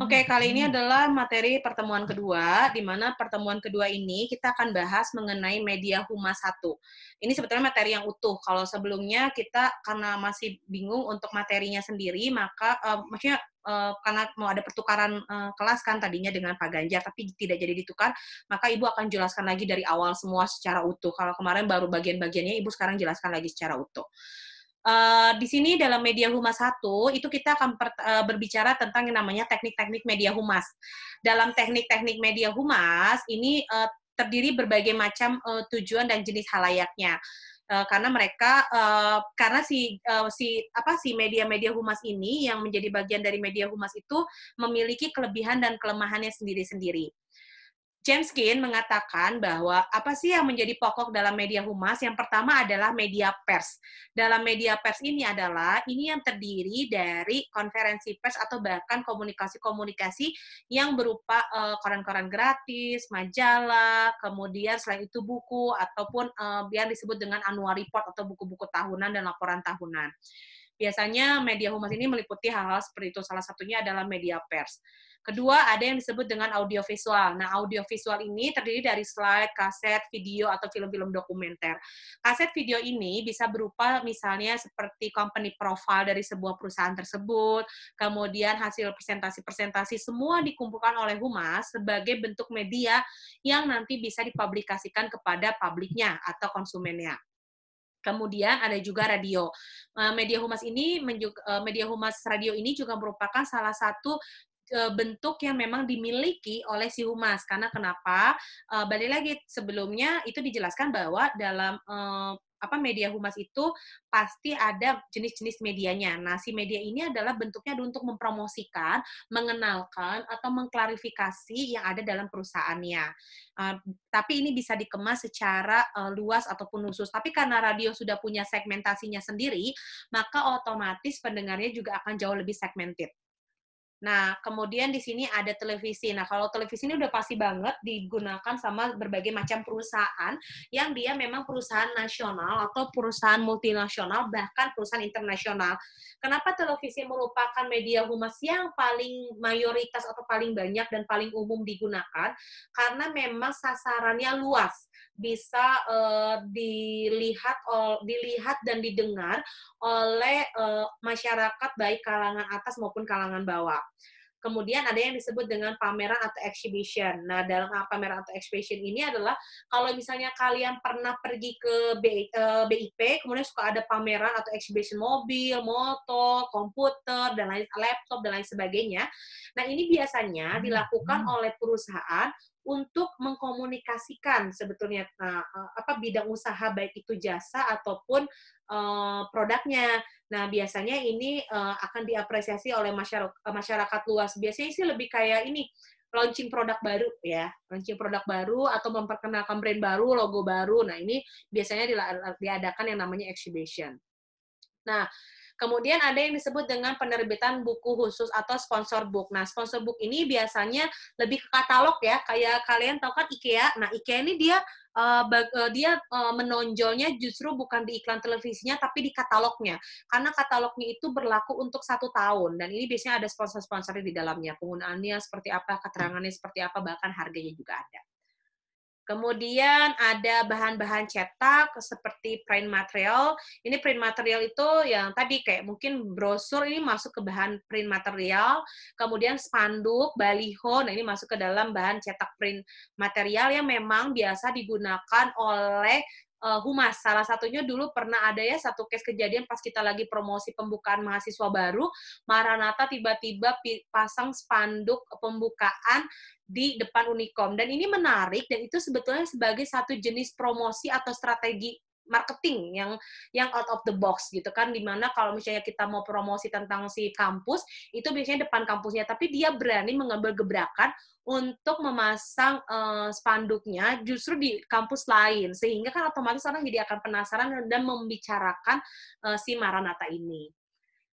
Oke, okay, hmm, kali ini hmm. adalah materi pertemuan kedua, di mana pertemuan kedua ini kita akan bahas mengenai media huma satu. Ini sebetulnya materi yang utuh. Kalau sebelumnya kita karena masih bingung untuk materinya sendiri, maka uh, maksudnya uh, karena mau ada pertukaran uh, kelas kan tadinya dengan Pak Ganjar, tapi tidak jadi ditukar, maka Ibu akan jelaskan lagi dari awal semua secara utuh. Kalau kemarin baru bagian-bagiannya, Ibu sekarang jelaskan lagi secara utuh. Uh, di sini dalam media humas satu itu kita akan per, uh, berbicara tentang yang namanya teknik-teknik media humas. Dalam teknik-teknik media humas ini uh, terdiri berbagai macam uh, tujuan dan jenis halayaknya. Uh, karena mereka uh, karena si uh, si apa si media-media humas ini yang menjadi bagian dari media humas itu memiliki kelebihan dan kelemahannya sendiri-sendiri. James Kin mengatakan bahwa apa sih yang menjadi pokok dalam media humas? Yang pertama adalah media pers. Dalam media pers ini adalah ini yang terdiri dari konferensi pers atau bahkan komunikasi-komunikasi yang berupa eh, koran-koran uh, gratis, majalah, kemudian selain itu buku ataupun uh, yang disebut dengan annual report atau buku-buku tahunan dan laporan tahunan. Biasanya media humas ini meliputi hal-hal seperti itu. Salah satunya adalah media pers. Kedua, ada yang disebut dengan audiovisual. Nah, audiovisual ini terdiri dari slide, kaset, video, atau film-film dokumenter. Kaset video ini bisa berupa misalnya seperti company profile dari sebuah perusahaan tersebut, kemudian hasil presentasi-presentasi semua dikumpulkan oleh Humas sebagai bentuk media yang nanti bisa dipublikasikan kepada publiknya atau konsumennya. Kemudian ada juga radio. Eh, media humas ini eh, media humas radio ini juga merupakan salah satu bentuk yang memang dimiliki oleh si humas. Karena kenapa? Uh, balik lagi sebelumnya itu dijelaskan bahwa dalam uh, apa media humas itu pasti ada jenis-jenis medianya. Nah, si media ini adalah bentuknya untuk mempromosikan, mengenalkan atau mengklarifikasi yang ada dalam perusahaannya. Uh, tapi ini bisa dikemas secara uh, luas ataupun khusus. Tapi karena radio sudah punya segmentasinya sendiri, maka otomatis pendengarnya juga akan jauh lebih segmented. Nah, kemudian di sini ada televisi. Nah, kalau televisi ini udah pasti banget digunakan sama berbagai macam perusahaan yang dia memang perusahaan nasional atau perusahaan multinasional bahkan perusahaan internasional. Kenapa televisi merupakan media humas yang paling mayoritas atau paling banyak dan paling umum digunakan? Karena memang sasarannya luas bisa uh, dilihat ol, dilihat dan didengar oleh uh, masyarakat baik kalangan atas maupun kalangan bawah. Kemudian ada yang disebut dengan pameran atau exhibition. Nah, dalam pameran atau exhibition ini adalah kalau misalnya kalian pernah pergi ke BIP, eh, kemudian suka ada pameran atau exhibition mobil, motor, komputer, dan lain laptop dan lain sebagainya. Nah, ini biasanya hmm, dilakukan hmm. oleh perusahaan untuk mengkomunikasikan sebetulnya eh, eh, apa bidang usaha baik itu jasa ataupun Eh, produknya. Nah, biasanya ini eh, akan diapresiasi oleh masyarakat, masyarakat luas. Biasanya sih lebih kayak ini, launching produk baru ya, launching produk baru atau memperkenalkan brand baru, logo baru. Nah, ini biasanya diadakan yang namanya exhibition. Nah, Kemudian ada yang disebut dengan penerbitan buku khusus atau sponsor book. Nah, sponsor book ini biasanya lebih ke katalog ya, kayak kalian tahu kan IKEA. Nah, IKEA ini dia eh, eh, dia eh, menonjolnya justru bukan di iklan televisinya tapi di katalognya karena katalognya itu berlaku untuk satu tahun dan ini biasanya ada sponsor-sponsornya di dalamnya penggunaannya seperti apa keterangannya seperti apa bahkan harganya juga ada Kemudian ada bahan-bahan cetak seperti print material. Ini print material itu yang tadi kayak mungkin brosur ini masuk ke bahan print material. Kemudian spanduk, baliho, nah ini masuk ke dalam bahan cetak print material yang memang biasa digunakan oleh uh, humas. Salah satunya dulu pernah ada ya satu case kejadian pas kita lagi promosi pembukaan mahasiswa baru, Maranata tiba-tiba pasang spanduk pembukaan di depan Unicom. Dan ini menarik dan itu sebetulnya sebagai satu jenis promosi atau strategi marketing yang yang out of the box gitu kan dimana kalau misalnya kita mau promosi tentang si kampus itu biasanya depan kampusnya tapi dia berani mengambil gebrakan untuk memasang uh, spanduknya justru di kampus lain sehingga kan otomatis orang jadi akan penasaran dan membicarakan uh, si Maranata ini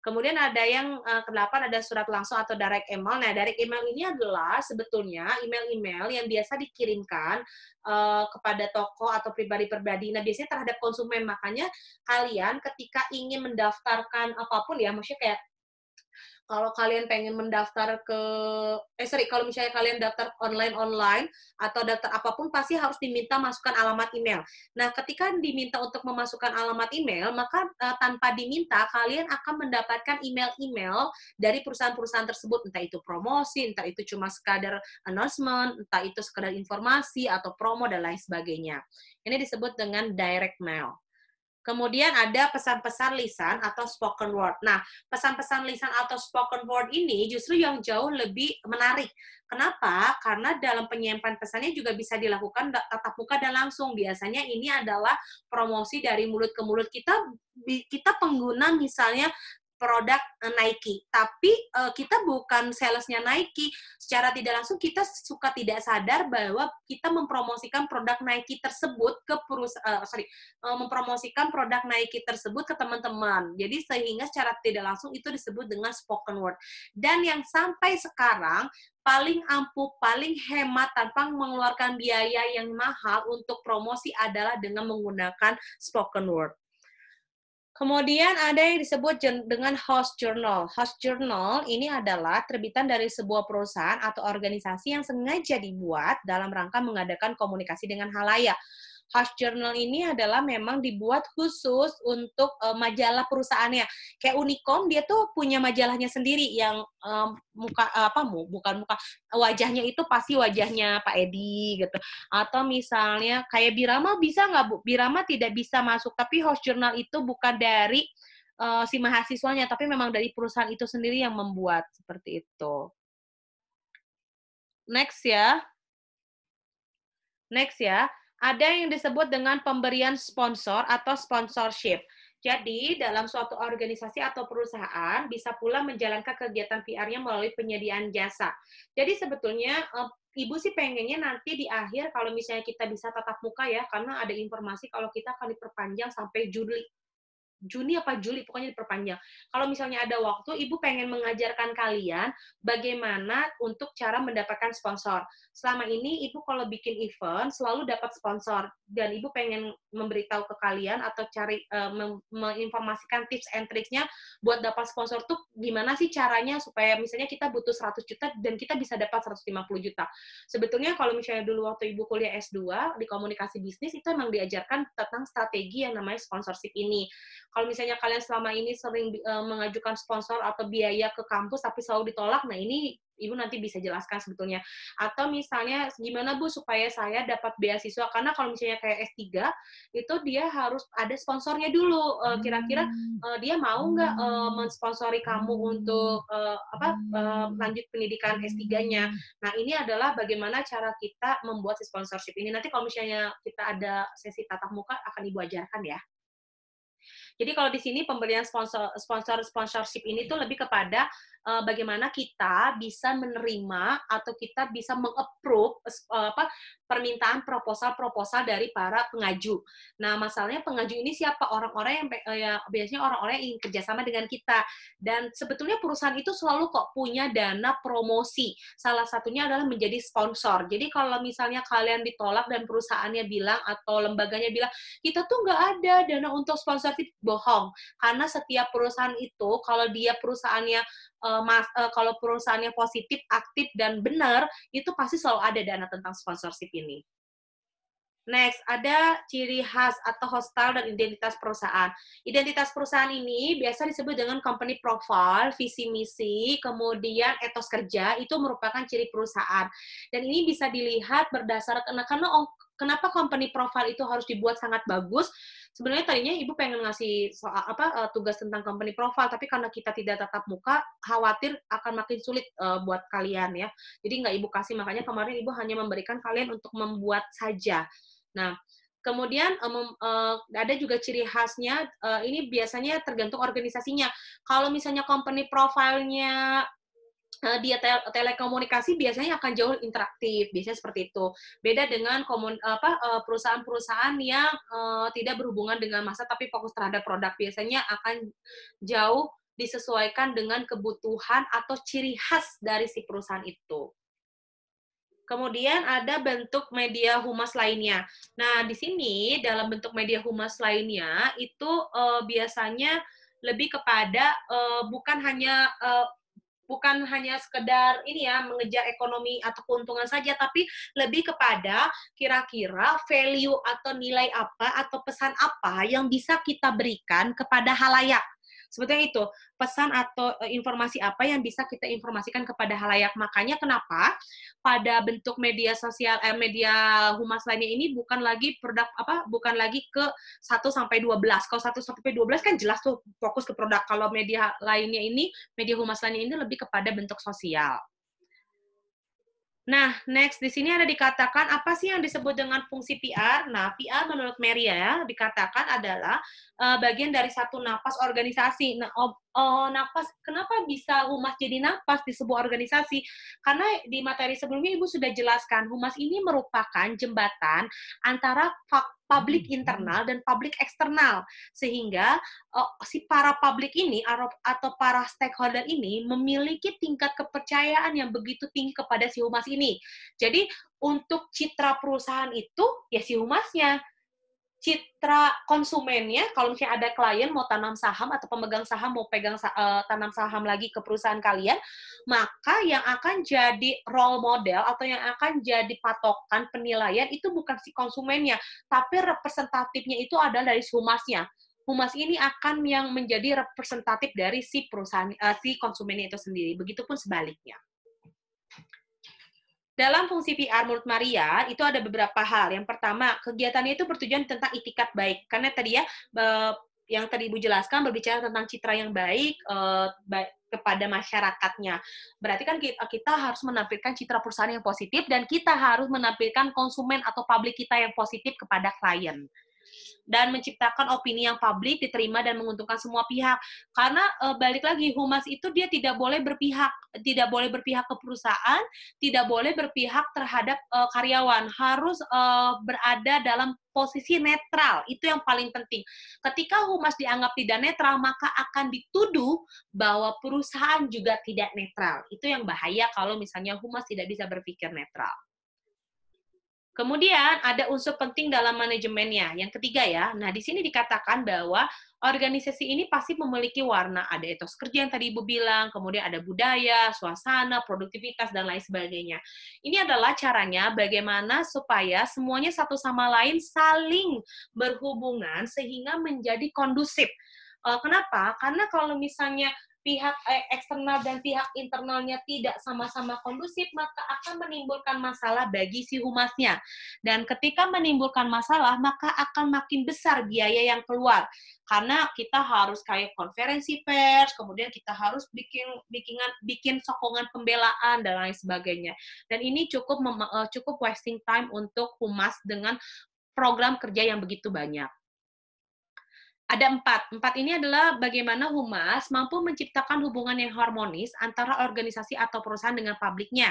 Kemudian ada yang uh, eh, kedelapan ada surat langsung atau direct email. Nah, direct email ini adalah sebetulnya email-email yang biasa dikirimkan uh, kepada toko atau pribadi-pribadi. Nah, biasanya terhadap konsumen. Makanya kalian ketika ingin mendaftarkan apapun ya, maksudnya kayak kalau kalian pengen mendaftar ke eh sorry kalau misalnya kalian daftar online online atau daftar apapun pasti harus diminta masukkan alamat email. Nah, ketika diminta untuk memasukkan alamat email, maka uh, tanpa diminta kalian akan mendapatkan email-email dari perusahaan-perusahaan tersebut, entah itu promosi, entah itu cuma sekadar announcement, entah itu sekadar informasi atau promo dan lain sebagainya. Ini disebut dengan direct mail. Kemudian ada pesan-pesan lisan atau spoken word. Nah, pesan-pesan lisan atau spoken word ini justru yang jauh lebih menarik. Kenapa? Karena dalam penyimpan pesannya juga bisa dilakukan tatap muka dan langsung. Biasanya ini adalah promosi dari mulut ke mulut. Kita kita pengguna misalnya produk eh, Nike. Tapi uh, kita bukan salesnya Nike. Secara tidak langsung kita suka tidak sadar bahwa kita mempromosikan produk Nike tersebut ke perus uh, eh, sorry uh, mempromosikan produk Nike tersebut ke teman-teman. Jadi sehingga secara tidak langsung itu disebut dengan spoken word. Dan yang sampai sekarang paling ampuh, paling hemat tanpa mengeluarkan biaya yang mahal untuk promosi adalah dengan menggunakan spoken word. Kemudian ada yang disebut dengan host journal. Host journal ini adalah terbitan dari sebuah perusahaan atau organisasi yang sengaja dibuat dalam rangka mengadakan komunikasi dengan halayak. Harsh Journal ini adalah memang dibuat khusus untuk uh, majalah perusahaannya. Kayak Unicom dia tuh punya majalahnya sendiri yang um, muka apa mu bukan muka wajahnya itu pasti wajahnya Pak Edi gitu. Atau misalnya kayak Birama bisa nggak Bu? Birama tidak bisa masuk tapi Host Journal itu bukan dari uh, si mahasiswanya, tapi memang dari perusahaan itu sendiri yang membuat seperti itu. Next ya. Next ya ada yang disebut dengan pemberian sponsor atau sponsorship. Jadi, dalam suatu organisasi atau perusahaan bisa pula menjalankan kegiatan PR-nya melalui penyediaan jasa. Jadi, sebetulnya eh, Ibu sih pengennya nanti di akhir kalau misalnya kita bisa tatap muka ya, karena ada informasi kalau kita akan diperpanjang sampai Juli Juni apa Juli pokoknya diperpanjang. Kalau misalnya ada waktu, ibu pengen mengajarkan kalian bagaimana untuk cara mendapatkan sponsor. Selama ini ibu kalau bikin event selalu dapat sponsor dan ibu pengen memberitahu ke kalian atau cari eh, menginformasikan tips and triknya buat dapat sponsor tuh gimana sih caranya supaya misalnya kita butuh 100 juta dan kita bisa dapat 150 juta. Sebetulnya kalau misalnya dulu waktu ibu kuliah S2 di komunikasi bisnis itu emang diajarkan tentang strategi yang namanya sponsorship ini kalau misalnya kalian selama ini sering uh, mengajukan sponsor atau biaya ke kampus tapi selalu ditolak, nah ini Ibu nanti bisa jelaskan sebetulnya. Atau misalnya gimana Bu supaya saya dapat beasiswa karena kalau misalnya kayak S3 itu dia harus ada sponsornya dulu eh, kira-kira uh, dia mau nggak uh, mensponsori kamu untuk uh, apa uh, lanjut pendidikan S3-nya. Hmm. Nah, ini adalah bagaimana cara kita membuat sponsorship ini. Nanti kalau misalnya kita ada sesi tatap muka akan Ibu ajarkan ya. Jadi kalau di sini pemberian sponsor sponsor sponsorship ini tuh lebih kepada uh, bagaimana kita bisa menerima atau kita bisa mengapprove uh, apa permintaan proposal-proposal dari para pengaju. Nah, masalahnya pengaju ini siapa? Orang-orang yang eh, ya, biasanya orang-orang yang ingin kerjasama dengan kita. Dan sebetulnya perusahaan itu selalu kok punya dana promosi. Salah satunya adalah menjadi sponsor. Jadi kalau misalnya kalian ditolak dan perusahaannya bilang atau lembaganya bilang kita tuh nggak ada dana untuk sponsorship, bohong. Karena setiap perusahaan itu kalau dia perusahaannya Eh, mas, uh, kalau perusahaannya positif, aktif dan benar, itu pasti selalu ada dana tentang sponsorship ini. Next, ada ciri khas atau hostile dan identitas perusahaan. Identitas perusahaan ini biasa disebut dengan company profile, visi misi, kemudian etos kerja, itu merupakan ciri perusahaan. Dan ini bisa dilihat berdasarkan nah, karena kenapa company profile itu harus dibuat sangat bagus sebenarnya tadinya ibu pengen ngasih soal apa uh, tugas tentang company profile tapi karena kita tidak tatap muka khawatir akan makin sulit uh, buat kalian ya jadi nggak ibu kasih makanya kemarin ibu hanya memberikan kalian untuk membuat saja nah Kemudian um, uh, ada juga ciri khasnya, uh, ini biasanya tergantung organisasinya. Kalau misalnya company profile-nya Eh, dia tele telekomunikasi biasanya akan jauh interaktif, biasanya seperti itu. Beda dengan eh, perusahaan-perusahaan yang uh, tidak berhubungan dengan masa tapi fokus terhadap produk biasanya akan jauh disesuaikan dengan kebutuhan atau ciri khas dari si perusahaan itu. Kemudian ada bentuk media humas lainnya. Nah, di sini dalam bentuk media humas lainnya itu uh, biasanya lebih kepada uh, bukan hanya uh, bukan hanya sekedar ini ya mengejar ekonomi atau keuntungan saja tapi lebih kepada kira-kira value atau nilai apa atau pesan apa yang bisa kita berikan kepada halayak sebetulnya itu pesan atau e, informasi apa yang bisa kita informasikan kepada halayak makanya kenapa pada bentuk media sosial eh, media humas lainnya ini bukan lagi produk apa bukan lagi ke 1 sampai 12 kalau 1 sampai 12 kan jelas tuh fokus ke produk kalau media lainnya ini media humas lainnya ini lebih kepada bentuk sosial Nah, next di sini ada dikatakan apa sih yang disebut dengan fungsi PR? Nah, PR menurut Maria ya dikatakan adalah uh, bagian dari satu napas organisasi. Nah, uh, eh, napas kenapa bisa humas jadi napas di sebuah organisasi karena di materi sebelumnya ibu sudah jelaskan humas ini merupakan jembatan antara publik hmm. internal dan publik eksternal sehingga uh, si para publik ini atau para stakeholder ini memiliki tingkat kepercayaan yang begitu tinggi kepada si humas ini jadi untuk citra perusahaan itu ya si humasnya citra konsumennya kalau misalnya ada klien mau tanam saham atau pemegang saham mau pegang uh, tanam saham lagi ke perusahaan kalian, maka yang akan jadi role model atau yang akan jadi patokan penilaian itu bukan si konsumennya, tapi representatifnya itu adalah dari humasnya. Humas ini akan yang menjadi representatif dari si perusahaan uh, si konsumennya itu sendiri. Begitupun sebaliknya. Dalam fungsi PR menurut Maria itu ada beberapa hal. Yang pertama, kegiatannya itu bertujuan tentang itikat baik. Karena tadi ya eh, yang tadi Ibu jelaskan berbicara tentang citra yang baik eh, kepada masyarakatnya. Berarti kan kita, kita harus menampilkan citra perusahaan yang positif dan kita harus menampilkan konsumen atau publik kita yang positif kepada klien dan menciptakan opini yang publik diterima dan menguntungkan semua pihak. Karena e, balik lagi humas itu dia tidak boleh berpihak, tidak boleh berpihak ke perusahaan, tidak boleh berpihak terhadap e, karyawan, harus e, berada dalam posisi netral. Itu yang paling penting. Ketika humas dianggap tidak netral, maka akan dituduh bahwa perusahaan juga tidak netral. Itu yang bahaya kalau misalnya humas tidak bisa berpikir netral. Kemudian ada unsur penting dalam manajemennya. Yang ketiga ya. Nah, di sini dikatakan bahwa organisasi ini pasti memiliki warna. Ada etos kerja yang tadi Ibu bilang, kemudian ada budaya, suasana, produktivitas, dan lain sebagainya. Ini adalah caranya bagaimana supaya semuanya satu sama lain saling berhubungan sehingga menjadi kondusif. Eh, kenapa? Karena kalau misalnya pihak eh, eksternal dan pihak internalnya tidak sama-sama kondusif, maka akan menimbulkan masalah bagi si humasnya. Dan ketika menimbulkan masalah, maka akan makin besar biaya yang keluar. Karena kita harus kayak konferensi pers, kemudian kita harus bikin bikinan bikin sokongan pembelaan dan lain sebagainya. Dan ini cukup eh, cukup wasting time untuk humas dengan program kerja yang begitu banyak ada empat. Empat ini adalah bagaimana humas mampu menciptakan hubungan yang harmonis antara organisasi atau perusahaan dengan publiknya.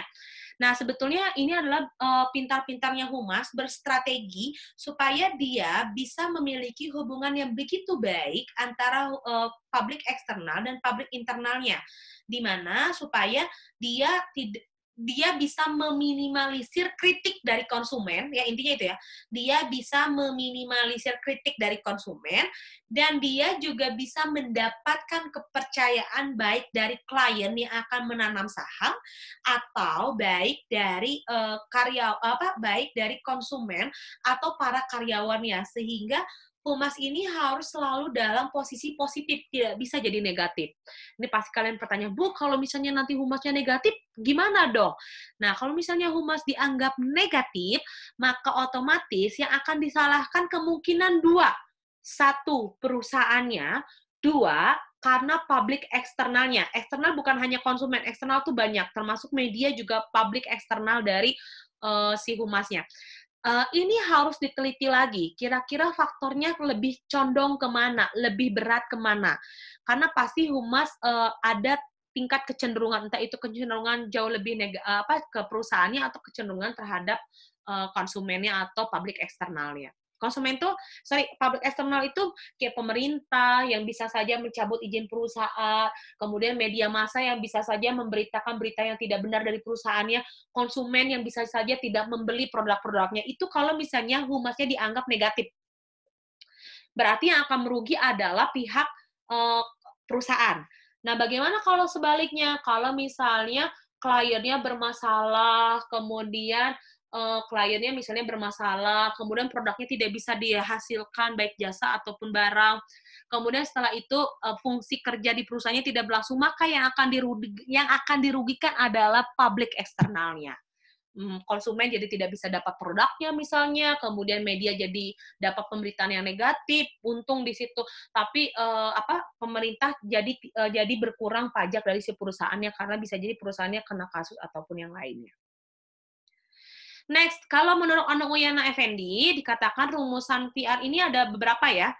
Nah, sebetulnya ini adalah eh, pintar-pintarnya humas berstrategi supaya dia bisa memiliki hubungan yang begitu baik antara eh, publik eksternal dan publik internalnya. Di mana supaya dia tidak dia bisa meminimalisir kritik dari konsumen ya intinya itu ya dia bisa meminimalisir kritik dari konsumen dan dia juga bisa mendapatkan kepercayaan baik dari klien yang akan menanam saham atau baik dari uh, karya apa baik dari konsumen atau para karyawannya sehingga humas ini harus selalu dalam posisi positif, tidak bisa jadi negatif. Ini pasti kalian bertanya, Bu, kalau misalnya nanti humasnya negatif, gimana dong? Nah, kalau misalnya humas dianggap negatif, maka otomatis yang akan disalahkan kemungkinan dua. Satu, perusahaannya. Dua, karena publik eksternalnya. Eksternal bukan hanya konsumen, eksternal tuh banyak, termasuk media juga publik eksternal dari uh, si humasnya. Eh, ini harus diteliti lagi. Kira-kira faktornya lebih condong kemana, lebih berat kemana. Karena pasti humas uh, ada tingkat kecenderungan, entah itu kecenderungan jauh lebih neg apa ke perusahaannya atau kecenderungan terhadap uh, konsumennya atau publik eksternalnya konsumen tuh sorry public external itu kayak pemerintah yang bisa saja mencabut izin perusahaan kemudian media massa yang bisa saja memberitakan berita yang tidak benar dari perusahaannya konsumen yang bisa saja tidak membeli produk-produknya itu kalau misalnya humasnya dianggap negatif berarti yang akan merugi adalah pihak eh, perusahaan nah bagaimana kalau sebaliknya kalau misalnya kliennya bermasalah kemudian uh, kliennya misalnya bermasalah, kemudian produknya tidak bisa dihasilkan baik jasa ataupun barang. Kemudian setelah itu uh, fungsi kerja di perusahaannya tidak berlangsung, maka yang akan dirugi yang akan dirugikan adalah publik eksternalnya hmm, konsumen jadi tidak bisa dapat produknya misalnya, kemudian media jadi dapat pemberitaan yang negatif, untung di situ. Tapi eh, apa pemerintah jadi eh, jadi berkurang pajak dari si perusahaannya karena bisa jadi perusahaannya kena kasus ataupun yang lainnya. Next, kalau menurut Ono Uyana Effendi, dikatakan rumusan PR ini ada beberapa ya.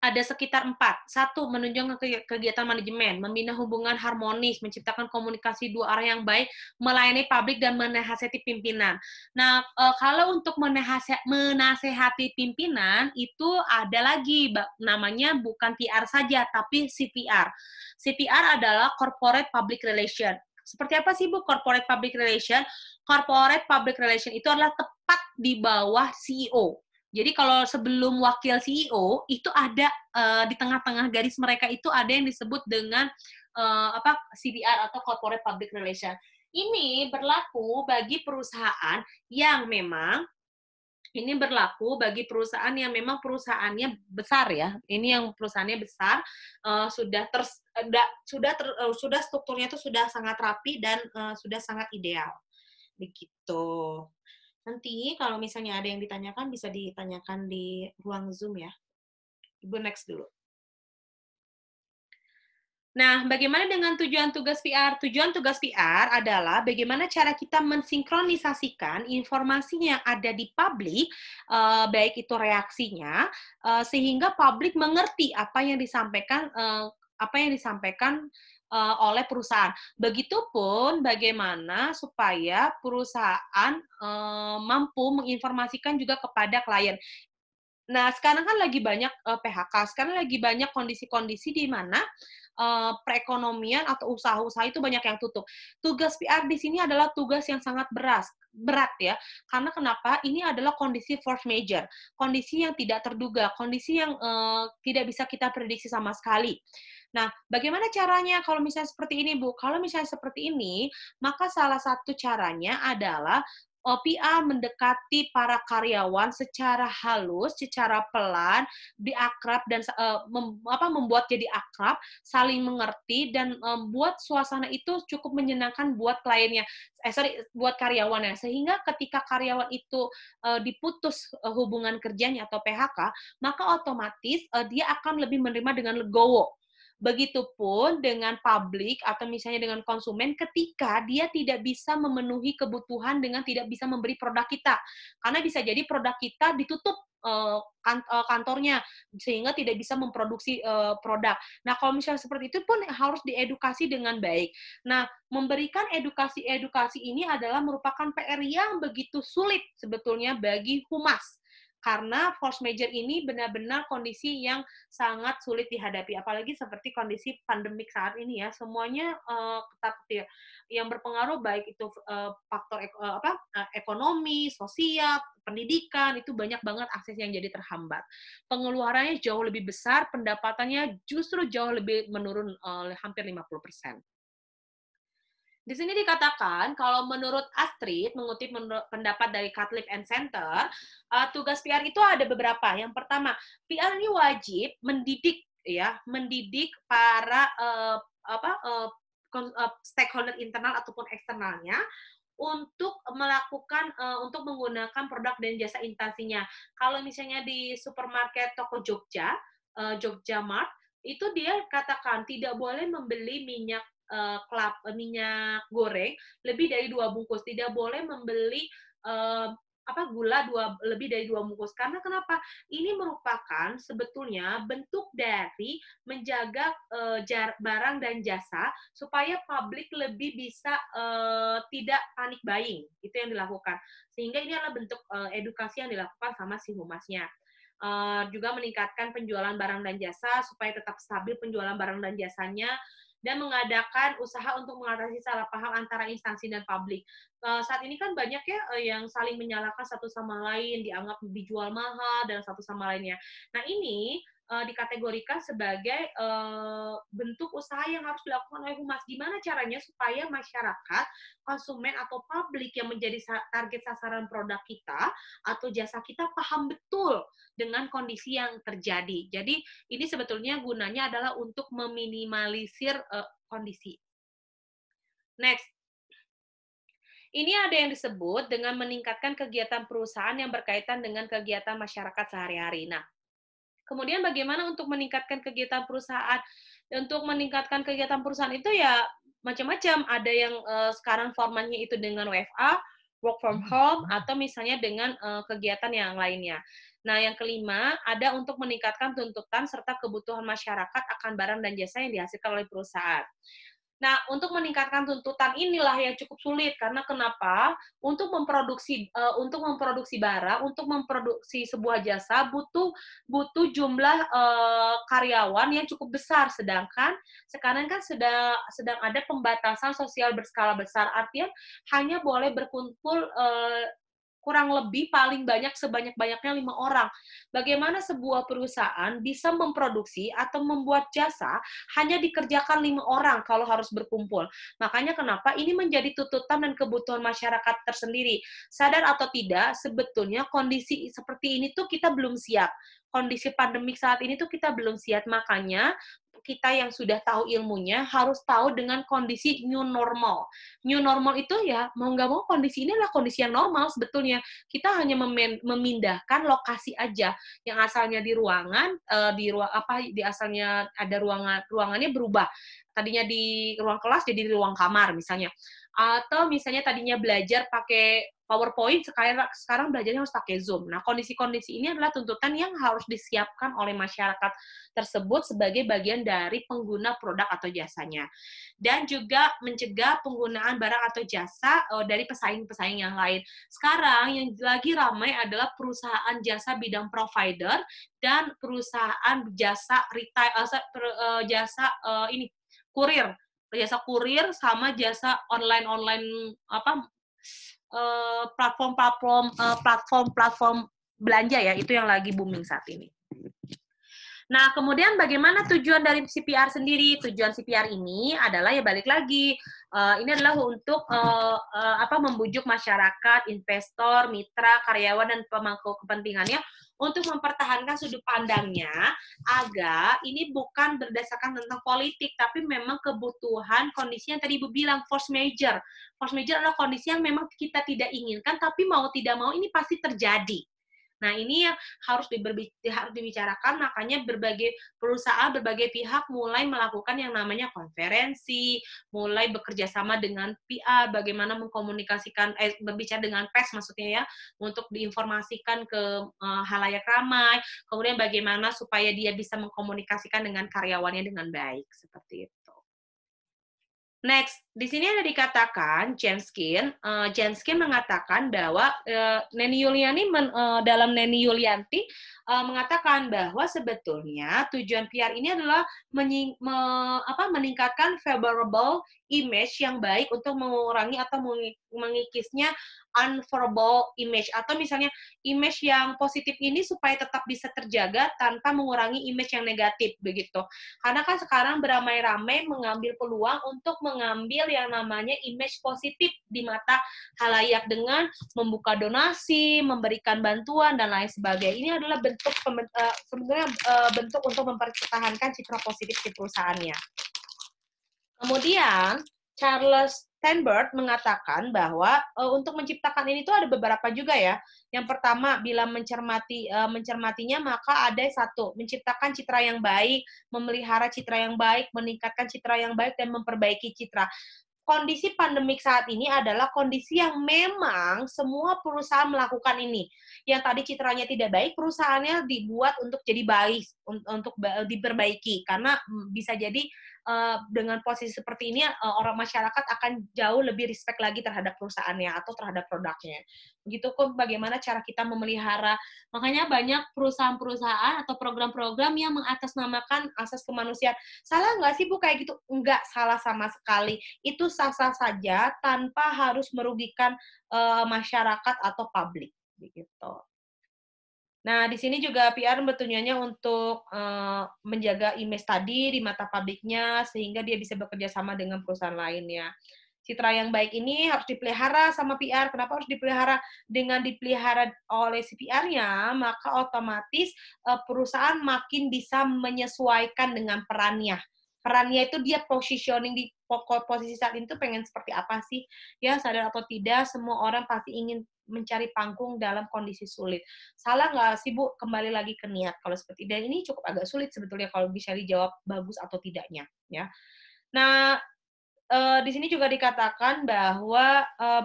Ada sekitar empat. Satu, menunjang kegiatan manajemen, membina hubungan harmonis, menciptakan komunikasi dua arah yang baik, melayani publik dan menasehati pimpinan. Nah, eh, kalau untuk menasehati pimpinan, itu ada lagi namanya bukan PR saja, tapi CPR. CPR adalah Corporate Public Relation seperti apa sih Bu corporate public relation? Corporate public relation itu adalah tepat di bawah CEO. Jadi kalau sebelum wakil CEO itu ada uh, di tengah-tengah garis mereka itu ada yang disebut dengan uh, apa CDR atau corporate public relation. Ini berlaku bagi perusahaan yang memang ini berlaku bagi perusahaan yang memang perusahaannya besar ya. Ini yang perusahaannya besar uh, sudah ter da, sudah eh, ter, uh, sudah strukturnya itu sudah sangat rapi dan uh, sudah sangat ideal. Begitu. Nanti kalau misalnya ada yang ditanyakan bisa ditanyakan di ruang Zoom ya. Ibu next dulu. Nah, bagaimana dengan tujuan tugas PR? Tujuan tugas PR adalah bagaimana cara kita mensinkronisasikan informasi yang ada di publik, eh, baik itu reaksinya, eh, sehingga publik mengerti apa yang disampaikan, eh, apa yang disampaikan oleh perusahaan. Begitupun bagaimana supaya perusahaan mampu menginformasikan juga kepada klien. Nah, sekarang kan lagi banyak PHK, sekarang lagi banyak kondisi-kondisi di mana uh, perekonomian atau usaha-usaha itu banyak yang tutup. Tugas PR di sini adalah tugas yang sangat beras, berat ya. Karena kenapa? Ini adalah kondisi force major, kondisi yang tidak terduga, kondisi yang uh, tidak bisa kita prediksi sama sekali. Nah, bagaimana caranya kalau misalnya seperti ini, Bu? Kalau misalnya seperti ini, maka salah satu caranya adalah OPR mendekati para karyawan secara halus, secara pelan, diakrab dan uh, mem, apa membuat jadi akrab, saling mengerti dan membuat eh, um, suasana itu cukup menyenangkan buat kliennya. Eh sorry, buat karyawannya. Sehingga ketika karyawan itu uh, diputus uh, hubungan kerjanya atau PHK, maka otomatis uh, dia akan lebih menerima dengan legowo Begitupun dengan publik atau misalnya dengan konsumen ketika dia tidak bisa memenuhi kebutuhan dengan tidak bisa memberi produk kita. Karena bisa jadi produk kita ditutup eh, kan, eh, kantornya sehingga tidak bisa memproduksi eh, produk. Nah, kalau misalnya seperti itu pun harus diedukasi dengan baik. Nah, memberikan edukasi-edukasi ini adalah merupakan PR yang begitu sulit sebetulnya bagi humas karena force major ini benar-benar kondisi yang sangat sulit dihadapi apalagi seperti kondisi pandemik saat ini ya semuanya uh, ketat gitu ya yang berpengaruh baik itu uh, faktor uh, apa uh, ekonomi sosial pendidikan itu banyak banget akses yang jadi terhambat pengeluarannya jauh lebih besar pendapatannya justru jauh lebih menurun uh, hampir 50 persen di sini dikatakan kalau menurut Astrid mengutip menurut pendapat dari Catholic and Center, uh, tugas PR itu ada beberapa. Yang pertama, PR ini wajib mendidik ya, mendidik para uh, apa uh, stakeholder internal ataupun eksternalnya untuk melakukan uh, untuk menggunakan produk dan jasa intansinya. Kalau misalnya di supermarket toko Jogja, uh, Jogja Mart, itu dia katakan tidak boleh membeli minyak uh, kelap uh, minyak goreng lebih dari dua bungkus tidak boleh membeli uh, apa gula dua lebih dari dua bungkus karena kenapa ini merupakan sebetulnya bentuk dari menjaga uh, jar, barang dan jasa supaya publik lebih bisa uh, tidak panik buying itu yang dilakukan sehingga ini adalah bentuk uh, edukasi yang dilakukan sama si humasnya juga meningkatkan penjualan barang dan jasa supaya tetap stabil penjualan barang dan jasanya dan mengadakan usaha untuk mengatasi salah paham antara instansi dan publik. Uh, saat ini kan banyak ya uh, yang saling menyalahkan satu sama lain, dianggap dijual mahal dan satu sama lainnya. Nah ini uh, dikategorikan sebagai uh, bentuk usaha yang harus dilakukan oleh humas. Gimana caranya supaya masyarakat, konsumen atau publik yang menjadi target sasaran produk kita atau jasa kita paham betul dengan kondisi yang terjadi. Jadi ini sebetulnya gunanya adalah untuk meminimalisir uh, kondisi. Next, ini ada yang disebut dengan meningkatkan kegiatan perusahaan yang berkaitan dengan kegiatan masyarakat sehari-hari. Nah, Kemudian bagaimana untuk meningkatkan kegiatan perusahaan? Untuk meningkatkan kegiatan perusahaan itu ya macam-macam. Ada yang uh, sekarang formatnya itu dengan WFA, work from hmm. home, atau misalnya dengan uh, kegiatan yang lainnya. Nah, yang kelima, ada untuk meningkatkan tuntutan serta kebutuhan masyarakat akan barang dan jasa yang dihasilkan oleh perusahaan. Nah, untuk meningkatkan tuntutan inilah yang cukup sulit karena kenapa? Untuk memproduksi uh, untuk memproduksi barang, untuk memproduksi sebuah jasa butuh butuh jumlah uh, karyawan yang cukup besar sedangkan sekarang kan sedang sedang ada pembatasan sosial berskala besar artinya hanya boleh berkumpul uh, kurang lebih paling banyak sebanyak-banyaknya lima orang. Bagaimana sebuah perusahaan bisa memproduksi atau membuat jasa hanya dikerjakan lima orang kalau harus berkumpul. Makanya kenapa ini menjadi tuntutan dan kebutuhan masyarakat tersendiri. Sadar atau tidak, sebetulnya kondisi seperti ini tuh kita belum siap kondisi pandemik saat ini tuh kita belum siap makanya kita yang sudah tahu ilmunya harus tahu dengan kondisi new normal. New normal itu ya mau nggak mau kondisi ini adalah kondisi yang normal sebetulnya. Kita hanya memindahkan lokasi aja yang asalnya di ruangan eh, di ruang apa di asalnya ada ruangan ruangannya berubah. Tadinya di ruang kelas jadi di ruang kamar misalnya atau misalnya tadinya belajar pakai PowerPoint sekarang sekarang belajarnya harus pakai Zoom. Nah, kondisi-kondisi ini adalah tuntutan yang harus disiapkan oleh masyarakat tersebut sebagai bagian dari pengguna produk atau jasanya. Dan juga mencegah penggunaan barang atau jasa eh, dari pesaing-pesaing yang lain. Sekarang yang lagi ramai adalah perusahaan jasa bidang provider dan perusahaan jasa retail eh, eh, jasa ini kurir jasa kurir sama jasa online online apa Eh, platform-platform uh, platform-platform belanja ya itu yang lagi booming saat ini. Nah, kemudian bagaimana tujuan dari CPR sendiri? Tujuan CPR ini adalah ya balik lagi uh, ini adalah untuk uh, uh, apa membujuk masyarakat, investor, mitra, karyawan dan pemangku kepentingannya untuk mempertahankan sudut pandangnya agar ini bukan berdasarkan tentang politik, tapi memang kebutuhan kondisi yang tadi Ibu bilang, force major. Force major adalah kondisi yang memang kita tidak inginkan, tapi mau tidak mau ini pasti terjadi. Nah, ini yang harus harus dibicarakan makanya berbagai perusahaan, berbagai pihak mulai melakukan yang namanya konferensi, mulai bekerja sama dengan PR, bagaimana mengkomunikasikan eh, berbicara dengan pes, maksudnya ya, untuk diinformasikan ke eh, halayak ramai, kemudian bagaimana supaya dia bisa mengkomunikasikan dengan karyawannya dengan baik seperti itu. Next, di sini ada dikatakan James Kin, uh, Kin mengatakan bahwa uh, Neni Yuliani men, uh, dalam Neni Yulianti uh, mengatakan bahwa sebetulnya tujuan PR ini adalah menying, me, apa, meningkatkan favorable image yang baik untuk mengurangi atau mengikisnya unfavorable image atau misalnya image yang positif ini supaya tetap bisa terjaga tanpa mengurangi image yang negatif begitu. Karena kan sekarang beramai-ramai mengambil peluang untuk mengambil yang namanya image positif di mata halayak dengan membuka donasi, memberikan bantuan dan lain sebagainya. Ini adalah bentuk eh, sebenarnya eh, bentuk untuk mempertahankan citra positif di perusahaannya. Kemudian Charles Sandberg mengatakan bahwa uh, untuk menciptakan ini tuh ada beberapa juga ya. Yang pertama, bila mencermati uh, mencermatinya maka ada satu, menciptakan citra yang baik, memelihara citra yang baik, meningkatkan citra yang baik dan memperbaiki citra. Kondisi pandemik saat ini adalah kondisi yang memang semua perusahaan melakukan ini. Yang tadi citranya tidak baik, perusahaannya dibuat untuk jadi baik, untuk diperbaiki karena mm, bisa jadi Eh, dengan posisi seperti ini eh, orang masyarakat akan jauh lebih respect lagi terhadap perusahaannya atau terhadap produknya. Begitu kok bagaimana cara kita memelihara. Makanya banyak perusahaan-perusahaan atau program-program yang mengatasnamakan asas kemanusiaan. Salah nggak sih Bu kayak gitu? Enggak salah sama sekali. Itu sah-sah saja tanpa harus merugikan eh, masyarakat atau publik. Begitu. Nah, di sini juga PR bertujuannya untuk uh, menjaga image tadi di mata publiknya sehingga dia bisa bekerja sama dengan perusahaan lainnya. Citra yang baik ini harus dipelihara sama PR. Kenapa harus dipelihara? Dengan dipelihara oleh si PR-nya, maka otomatis uh, perusahaan makin bisa menyesuaikan dengan perannya perannya itu dia positioning di posisi saat itu pengen seperti apa sih ya sadar atau tidak semua orang pasti ingin mencari panggung dalam kondisi sulit. Salah nggak sih Bu? Kembali lagi ke niat kalau seperti dan ini cukup agak sulit sebetulnya kalau bisa dijawab bagus atau tidaknya ya. Nah e, di sini juga dikatakan bahwa e, eh,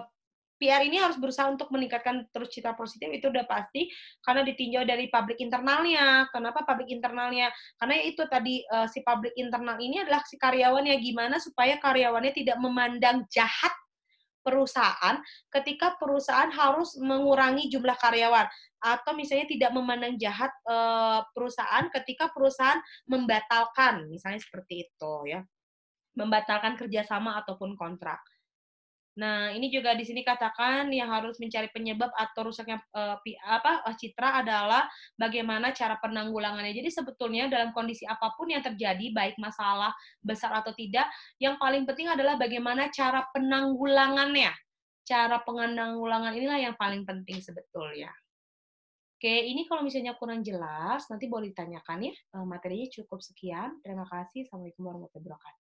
PR ini harus berusaha untuk meningkatkan terus citra positif itu udah pasti karena ditinjau dari publik internalnya. Kenapa publik internalnya? Karena itu tadi e, si publik internal ini adalah si karyawannya gimana supaya karyawannya tidak memandang jahat perusahaan ketika perusahaan harus mengurangi jumlah karyawan atau misalnya tidak memandang jahat eh, perusahaan ketika perusahaan membatalkan misalnya seperti itu ya membatalkan kerjasama ataupun kontrak Nah, ini juga di sini katakan yang harus mencari penyebab atau rusaknya eh, apa eh, citra adalah bagaimana cara penanggulangannya. Jadi sebetulnya dalam kondisi apapun yang terjadi baik masalah besar atau tidak, yang paling penting adalah bagaimana cara penanggulangannya. Cara penanggulangan inilah yang paling penting sebetulnya. Oke, ini kalau misalnya kurang jelas, nanti boleh ditanyakan ya. Eh, materinya cukup sekian. Terima kasih. Assalamualaikum warahmatullahi wabarakatuh.